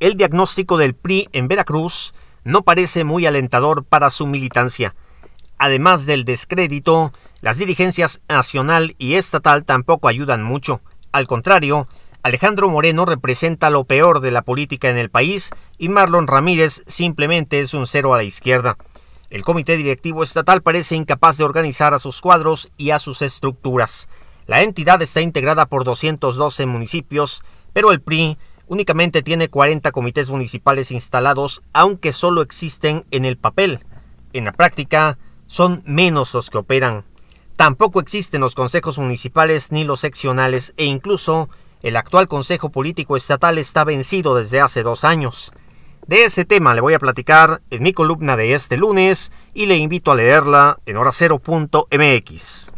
el diagnóstico del PRI en Veracruz no parece muy alentador para su militancia. Además del descrédito, las dirigencias nacional y estatal tampoco ayudan mucho. Al contrario, Alejandro Moreno representa lo peor de la política en el país y Marlon Ramírez simplemente es un cero a la izquierda. El comité directivo estatal parece incapaz de organizar a sus cuadros y a sus estructuras. La entidad está integrada por 212 municipios, pero el PRI únicamente tiene 40 comités municipales instalados, aunque solo existen en el papel. En la práctica, son menos los que operan. Tampoco existen los consejos municipales ni los seccionales e incluso el actual Consejo Político Estatal está vencido desde hace dos años. De ese tema le voy a platicar en mi columna de este lunes y le invito a leerla en hora horacero.mx.